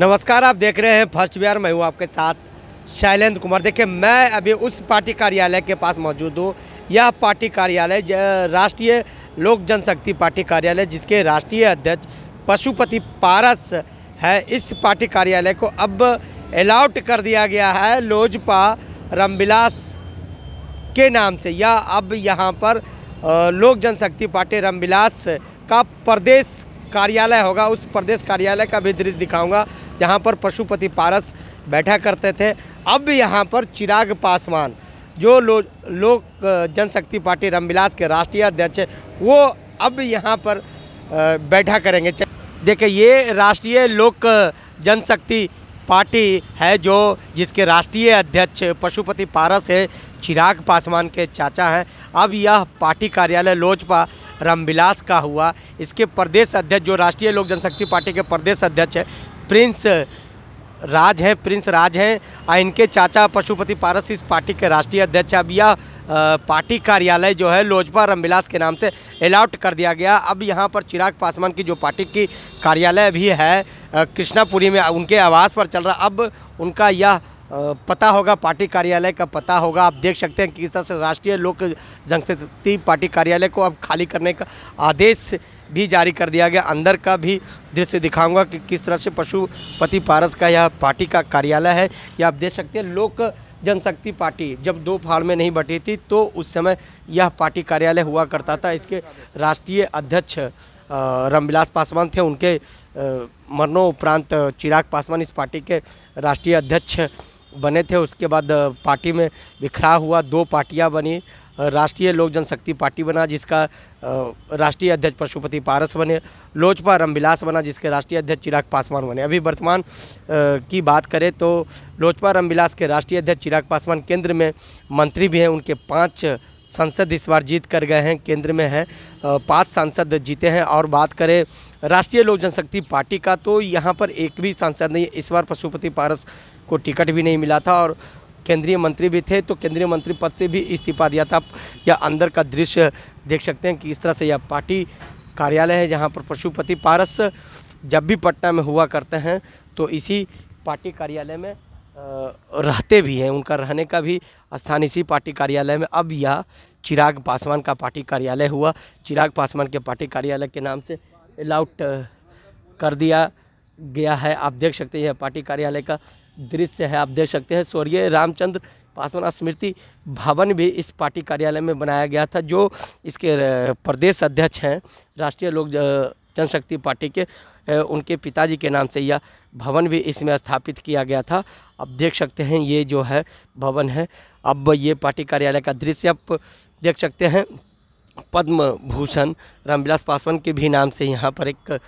नमस्कार आप देख रहे हैं फर्स्ट बिहार मैं हूँ आपके साथ शैलेंद्र कुमार देखिए मैं अभी उस पार्टी कार्यालय के पास मौजूद हूँ यह पार्टी कार्यालय राष्ट्रीय लोक जनशक्ति पार्टी कार्यालय जिसके राष्ट्रीय अध्यक्ष पशुपति पारस है इस पार्टी कार्यालय को अब अलाउट कर दिया गया है लोजपा रामविलास के नाम से यह अब यहाँ पर लोक जनशक्ति पार्टी रामविलास का प्रदेश कार्यालय होगा उस प्रदेश कार्यालय का भी दृश्य दिखाऊंगा जहाँ पर पशुपति पारस बैठा करते थे अब यहाँ पर चिराग पासवान जो लोग लोक जनशक्ति पार्टी रामविलास के राष्ट्रीय अध्यक्ष वो अब यहाँ पर बैठा करेंगे देखिए ये राष्ट्रीय लोक जनशक्ति पार्टी है जो जिसके राष्ट्रीय अध्यक्ष पशुपति पारस है चिराग पासवान के चाचा हैं अब यह पार्टी कार्यालय लोजपा रामविलास का हुआ इसके प्रदेश अध्यक्ष जो राष्ट्रीय लोक जनशक्ति पार्टी के प्रदेश अध्यक्ष हैं प्रिंस राज हैं प्रिंस राज हैं और इनके चाचा पशुपति पारस इस पार्टी के राष्ट्रीय अध्यक्ष अब यह पार्टी कार्यालय जो है लोजपा रामविलास के नाम से अलाउट कर दिया गया अब यहाँ पर चिराग पासवान की जो पार्टी की कार्यालय भी है कृष्णापुरी में उनके आवास पर चल रहा अब उनका यह पता होगा पार्टी कार्यालय का पता होगा आप देख सकते हैं किस तरह से राष्ट्रीय लोक जनशक्ति पार्टी कार्यालय को अब खाली करने का आदेश भी जारी कर दिया गया अंदर का भी दृश्य दिखाऊंगा कि किस तरह से पशुपति पारस का यह पार्टी का कार्यालय है यह आप देख सकते हैं लोक जनशक्ति पार्टी जब दो फाड़ में नहीं बटी थी तो उस समय यह पार्टी कार्यालय हुआ करता था इसके राष्ट्रीय अध्यक्ष रामविलास पासवान थे उनके मरणोपरांत चिराग पासवान इस पार्टी के राष्ट्रीय अध्यक्ष बने थे उसके बाद पार्टी में बिखरा हुआ दो पार्टियां बनी राष्ट्रीय लोक जनशक्ति पार्टी बना जिसका राष्ट्रीय अध्यक्ष पशुपति पारस बने लोजपा रामविलास बना जिसके राष्ट्रीय अध्यक्ष चिराग पासवान बने अभी वर्तमान की बात करें तो लोजपा रामविलास के राष्ट्रीय अध्यक्ष चिराग पासवान केंद्र में मंत्री भी हैं उनके पाँच सांसद इस बार जीत कर गए हैं केंद्र में हैं पांच सांसद जीते हैं और बात करें राष्ट्रीय लोक जनशक्ति पार्टी का तो यहाँ पर एक भी सांसद नहीं इस बार पशुपति पारस को टिकट भी नहीं मिला था और केंद्रीय मंत्री भी थे तो केंद्रीय मंत्री पद से भी इस्तीफा दिया था या अंदर का दृश्य देख सकते हैं कि इस तरह से यह पार्टी कार्यालय है जहाँ पर पशुपति पारस जब भी पटना में हुआ करते हैं तो इसी पार्टी कार्यालय में रहते भी हैं उनका रहने का भी स्थान इसी पार्टी कार्यालय में अब यह चिराग पासवान का पार्टी कार्यालय हुआ चिराग पासवान के पार्टी कार्यालय के नाम से अलाउट कर दिया गया है आप देख सकते हैं पार्टी कार्यालय का दृश्य है आप देख सकते हैं स्वर्गीय रामचंद्र पासवान स्मृति भवन भी इस पार्टी कार्यालय में बनाया गया था जो इसके प्रदेश अध्यक्ष हैं राष्ट्रीय लोक जनशक्ति पार्टी के उनके पिताजी के नाम से यह भवन भी इसमें स्थापित किया गया था अब देख सकते हैं ये जो है भवन है अब ये पार्टी कार्यालय का दृश्य आप देख सकते हैं पद्म भूषण रामविलास पासवान के भी नाम से यहाँ पर एक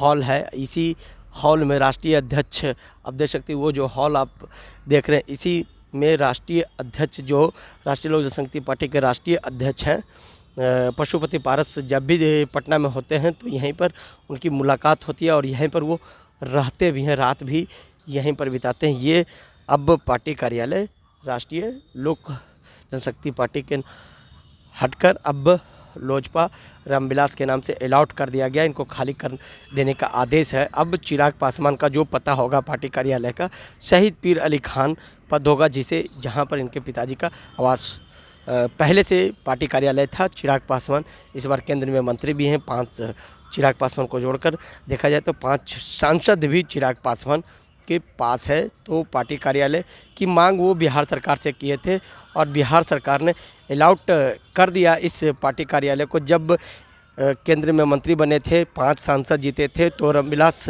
हॉल है इसी हॉल में राष्ट्रीय अध्यक्ष आप देख सकते वो जो हॉल आप देख रहे हैं इसी में राष्ट्रीय अध्यक्ष जो राष्ट्रीय लोक जनशक्ति पार्टी के राष्ट्रीय अध्यक्ष हैं पशुपति पारस जब भी पटना में होते हैं तो यहीं पर उनकी मुलाकात होती है और यहीं पर वो रहते भी हैं रात भी यहीं पर बिताते हैं ये अब पार्टी कार्यालय राष्ट्रीय लोक जनशक्ति पार्टी के हटकर अब लोजपा रामविलास के नाम से अलाउट कर दिया गया इनको खाली कर देने का आदेश है अब चिराग पासवान का जो पता होगा पार्टी कार्यालय का शहीद पीर अली खान पद होगा जिसे जहां पर इनके पिताजी का आवास पहले से पार्टी कार्यालय था चिराग पासवान इस बार केंद्र में मंत्री भी हैं पांच चिराग पासवान को जोड़कर देखा जाए तो पाँच सांसद भी चिराग पासवान के पास है तो पार्टी कार्यालय की मांग वो बिहार सरकार से किए थे और बिहार सरकार ने अलाउट कर दिया इस पार्टी कार्यालय को जब केंद्र में मंत्री बने थे पांच सांसद जीते थे तो रामविलास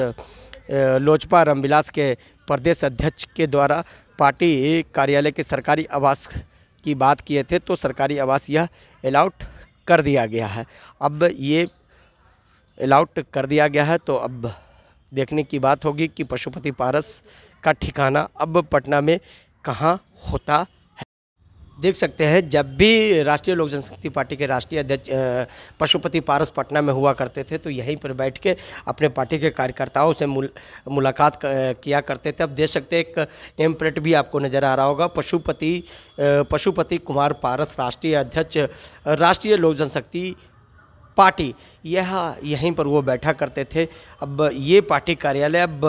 लोजपा रामविलास के प्रदेश अध्यक्ष के द्वारा पार्टी कार्यालय के सरकारी आवास की बात किए थे तो सरकारी आवास यह अलाउट कर दिया गया है अब ये अलाउट कर दिया गया है तो अब देखने की बात होगी कि पशुपति पारस का ठिकाना अब पटना में कहाँ होता है देख सकते हैं जब भी राष्ट्रीय लोक जनशक्ति पार्टी के राष्ट्रीय अध्यक्ष पशुपति पारस पटना में हुआ करते थे तो यहीं पर बैठ के अपने पार्टी के कार्यकर्ताओं से मुल, मुलाकात किया करते थे अब देख सकते हैं एक नेम प्लेट भी आपको नज़र आ रहा होगा पशुपति पशुपति कुमार पारस राष्ट्रीय अध्यक्ष राष्ट्रीय लोक जनशक्ति पार्टी यह यहीं पर वो बैठा करते थे अब ये पार्टी कार्यालय अब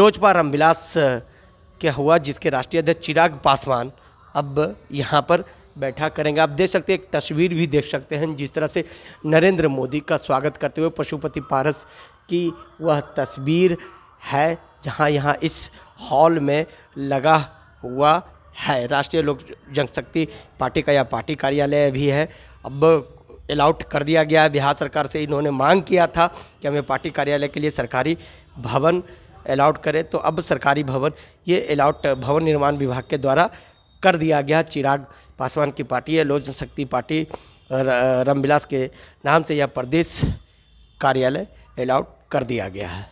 लोजपा रामविलास के हुआ जिसके राष्ट्रीय अध्यक्ष चिराग पासवान अब यहाँ पर बैठा करेंगे आप देख सकते हैं एक तस्वीर भी देख सकते हैं जिस तरह से नरेंद्र मोदी का स्वागत करते हुए पशुपति पारस की वह तस्वीर है जहाँ यहाँ इस हॉल में लगा हुआ है राष्ट्रीय लोक जनशक्ति पार्टी का यह पार्टी कार्यालय भी है अब अलाउट कर दिया गया है बिहार सरकार से इन्होंने मांग किया था कि हमें पार्टी कार्यालय के लिए सरकारी भवन अलाउट करें तो अब सरकारी भवन ये अलाउट भवन निर्माण विभाग के द्वारा कर दिया गया चिराग पासवान की पार्टी है लोक जनशक्ति पार्टी रामविलास के नाम से यह प्रदेश कार्यालय अलाउट कर दिया गया है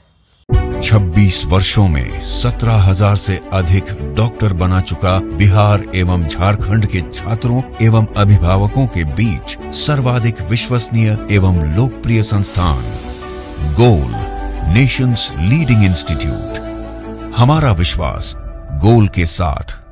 26 वर्षों में 17,000 से अधिक डॉक्टर बना चुका बिहार एवं झारखंड के छात्रों एवं अभिभावकों के बीच सर्वाधिक विश्वसनीय एवं लोकप्रिय संस्थान गोल नेशंस लीडिंग इंस्टीट्यूट हमारा विश्वास गोल के साथ